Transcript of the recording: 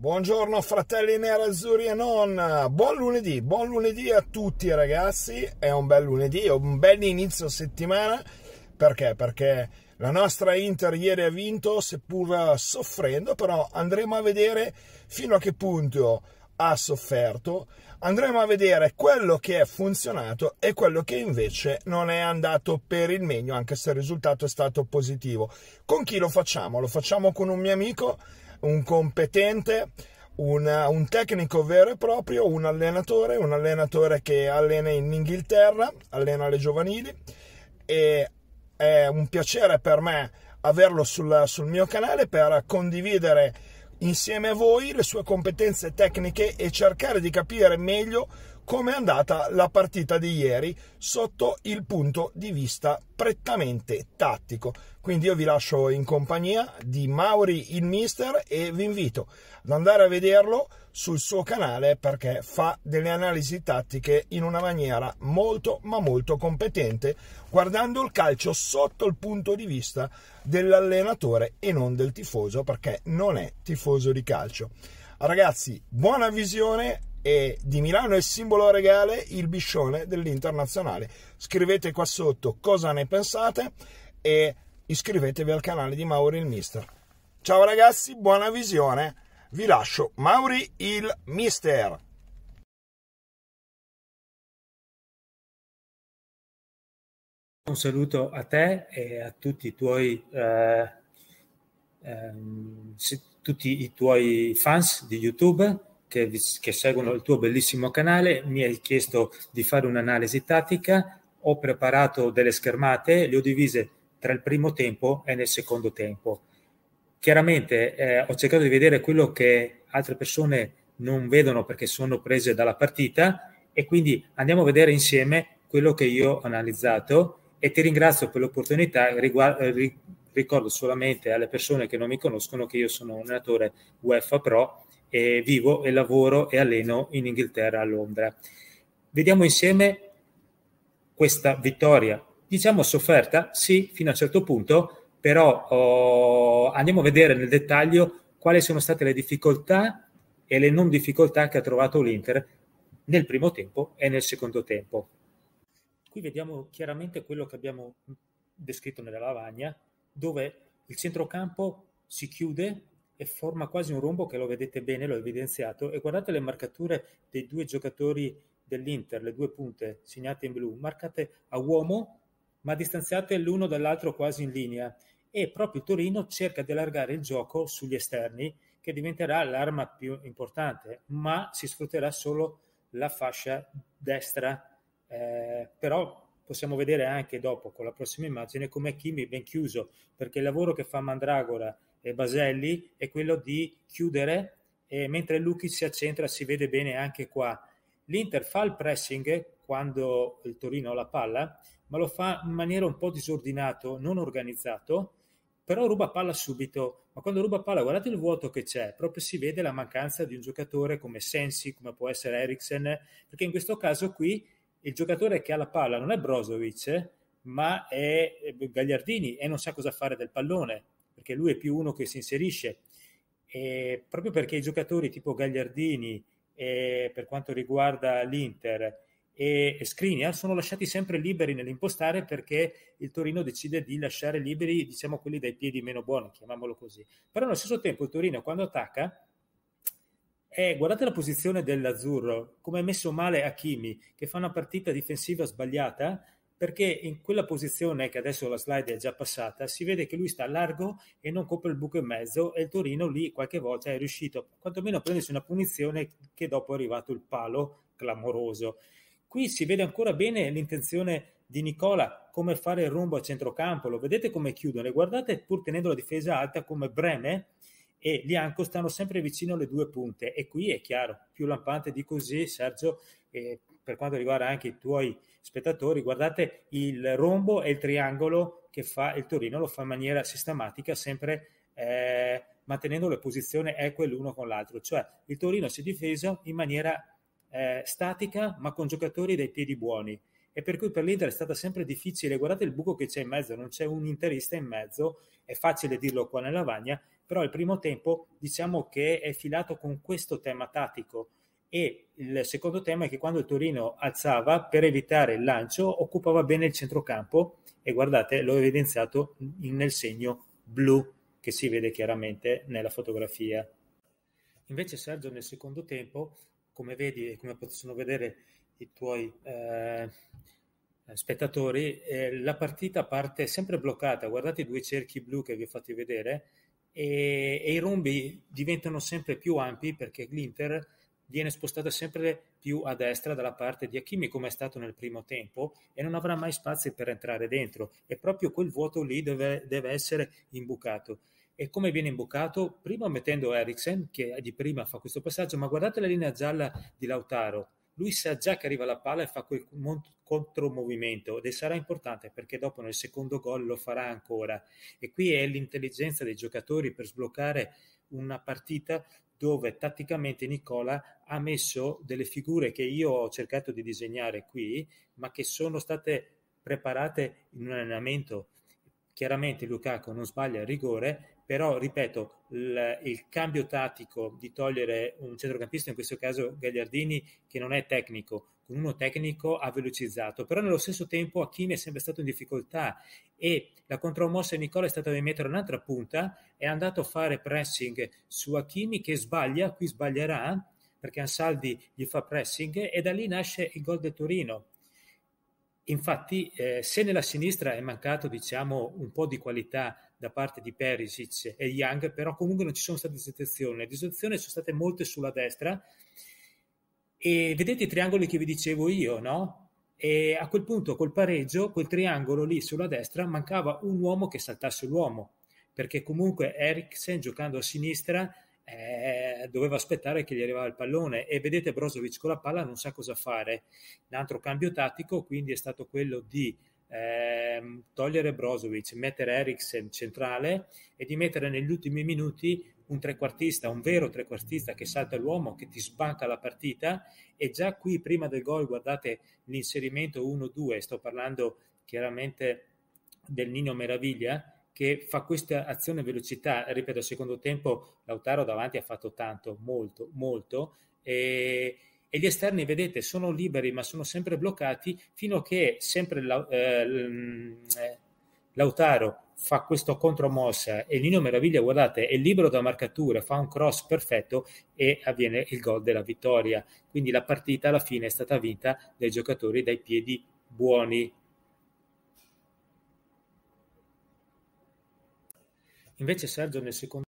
Buongiorno fratelli nerazzurri e nonna, buon lunedì, buon lunedì a tutti ragazzi, è un bel lunedì, è un bel inizio settimana, perché? Perché la nostra Inter ieri ha vinto, seppur soffrendo, però andremo a vedere fino a che punto ha sofferto, andremo a vedere quello che è funzionato e quello che invece non è andato per il meglio, anche se il risultato è stato positivo. Con chi lo facciamo? Lo facciamo con un mio amico un competente, una, un tecnico vero e proprio, un allenatore, un allenatore che allena in Inghilterra, allena le giovanili e è un piacere per me averlo sul, sul mio canale per condividere insieme a voi le sue competenze tecniche e cercare di capire meglio come è andata la partita di ieri sotto il punto di vista prettamente tattico. Quindi io vi lascio in compagnia di Mauri il Mister e vi invito ad andare a vederlo sul suo canale perché fa delle analisi tattiche in una maniera molto ma molto competente guardando il calcio sotto il punto di vista dell'allenatore e non del tifoso perché non è tifoso di calcio. Ragazzi, buona visione e di Milano è il simbolo regale il biscione dell'internazionale. Scrivete qua sotto cosa ne pensate e iscrivetevi al canale di Mauri il Mister. Ciao ragazzi, buona visione. Vi lascio Mauri il Mister. Un saluto a te e a tutti i tuoi, eh, ehm, tutti i tuoi fans di YouTube che, che seguono il tuo bellissimo canale, mi hai chiesto di fare un'analisi tattica, ho preparato delle schermate, le ho divise tra il primo tempo e nel secondo tempo. Chiaramente eh, ho cercato di vedere quello che altre persone non vedono perché sono prese dalla partita e quindi andiamo a vedere insieme quello che io ho analizzato e ti ringrazio per l'opportunità. Eh, ricordo solamente alle persone che non mi conoscono che io sono un allenatore UEFA Pro e vivo e lavoro e alleno in Inghilterra a Londra. Vediamo insieme questa vittoria, diciamo sofferta, sì, fino a un certo punto, però oh, andiamo a vedere nel dettaglio quali sono state le difficoltà e le non difficoltà che ha trovato l'Inter nel primo tempo e nel secondo tempo. Qui vediamo chiaramente quello che abbiamo descritto nella lavagna, dove il centrocampo si chiude e forma quasi un rombo che lo vedete bene, l'ho evidenziato, e guardate le marcature dei due giocatori dell'Inter, le due punte segnate in blu, marcate a uomo, ma distanziate l'uno dall'altro quasi in linea. E proprio Torino cerca di allargare il gioco sugli esterni, che diventerà l'arma più importante, ma si sfrutterà solo la fascia destra. Eh, però possiamo vedere anche dopo con la prossima immagine come Kimi ben chiuso, perché il lavoro che fa Mandragora eh, Baselli è quello di chiudere eh, mentre Lukic si accentra, si vede bene anche qua. L'Inter fa il pressing quando il Torino ha la palla, ma lo fa in maniera un po' disordinato, non organizzato, però ruba palla subito. Ma quando ruba palla, guardate il vuoto che c'è, proprio si vede la mancanza di un giocatore come Sensi, come può essere Eriksen, perché in questo caso qui il giocatore che ha la palla non è Brozovic, ma è eh, Gagliardini e non sa cosa fare del pallone perché lui è più uno che si inserisce, e proprio perché i giocatori tipo Gagliardini, eh, per quanto riguarda l'Inter, e, e Skriniar sono lasciati sempre liberi nell'impostare perché il Torino decide di lasciare liberi diciamo quelli dai piedi meno buoni, chiamiamolo così. Però allo stesso tempo il Torino quando attacca eh, guardate la posizione dell'azzurro, come è messo male Hakimi, che fa una partita difensiva sbagliata, perché in quella posizione che adesso la slide è già passata si vede che lui sta largo e non copre il buco in mezzo e il Torino lì qualche volta è riuscito quantomeno a prendersi una punizione che dopo è arrivato il palo clamoroso. Qui si vede ancora bene l'intenzione di Nicola come fare il rombo a centrocampo, lo vedete come chiudono e guardate pur tenendo la difesa alta come Breme e Lianco stanno sempre vicino alle due punte e qui è chiaro, più lampante di così Sergio, eh, per quanto riguarda anche i tuoi spettatori, guardate il rombo e il triangolo che fa il Torino, lo fa in maniera sistematica sempre eh, mantenendo le posizioni eque l'uno con l'altro, cioè il Torino si è difeso in maniera eh, statica ma con giocatori dai piedi buoni e per cui per l'Inter è stata sempre difficile, guardate il buco che c'è in mezzo, non c'è un interista in mezzo, è facile dirlo qua nella lavagna, però il primo tempo diciamo che è filato con questo tema tattico e il secondo tema è che quando il Torino alzava per evitare il lancio occupava bene il centrocampo e guardate l'ho evidenziato in, nel segno blu che si vede chiaramente nella fotografia. Invece Sergio nel secondo tempo, come vedi e come possono vedere i tuoi eh, spettatori, eh, la partita parte sempre bloccata, guardate i due cerchi blu che vi ho fatti vedere, e, e i rombi diventano sempre più ampi perché l'Inter viene spostata sempre più a destra dalla parte di Hakimi come è stato nel primo tempo e non avrà mai spazi per entrare dentro e proprio quel vuoto lì deve, deve essere imbucato e come viene imbucato? Prima mettendo Eriksen che di prima fa questo passaggio ma guardate la linea gialla di Lautaro lui sa già che arriva la palla e fa quel contromovimento ed sarà importante perché dopo nel secondo gol lo farà ancora. E qui è l'intelligenza dei giocatori per sbloccare una partita dove tatticamente Nicola ha messo delle figure che io ho cercato di disegnare qui, ma che sono state preparate in un allenamento. Chiaramente Lukaku non sbaglia il rigore, però ripeto il, il, cambio tattico di togliere un centrocampista in questo caso Gagliardini che non è tecnico con uno tecnico ha velocizzato però nello stesso tempo Achimi è sempre stato in difficoltà e la contromossa di Nicola è stata di mettere un'altra punta è andato a fare pressing su Achimi che sbaglia, qui sbaglierà perché Ansaldi gli fa pressing e da lì nasce il gol del Torino infatti eh, se nella sinistra è mancato diciamo un po' di qualità da parte di Perisic e Young, però comunque non ci sono state disattenzioni. Le distrazioni sono state molte sulla destra. E vedete i triangoli che vi dicevo io, no? E a quel punto, col pareggio, quel triangolo lì sulla destra, mancava un uomo che saltasse l'uomo, perché comunque Eriksen giocando a sinistra eh, doveva aspettare che gli arrivava il pallone e vedete Brozovic con la palla non sa cosa fare. Un altro cambio tattico quindi è stato quello di eh, togliere Brozovic, mettere Eriksen centrale e di mettere negli ultimi minuti un trequartista, un vero trequartista che salta l'uomo, che ti sbanca la partita e già qui prima del gol guardate l'inserimento 1-2, sto parlando chiaramente del Nino Meraviglia che fa questa azione velocità, ripeto, secondo tempo Lautaro davanti ha fatto tanto, molto, molto e e gli esterni, vedete, sono liberi ma sono sempre bloccati fino a che sempre la, eh, eh Lautaro fa questo contromossa e Nino Meraviglia, guardate, è libero da marcatura, fa un cross perfetto e avviene il gol della vittoria. Quindi la partita alla fine è stata vinta dai giocatori dai piedi buoni. Invece Sergio nel secondo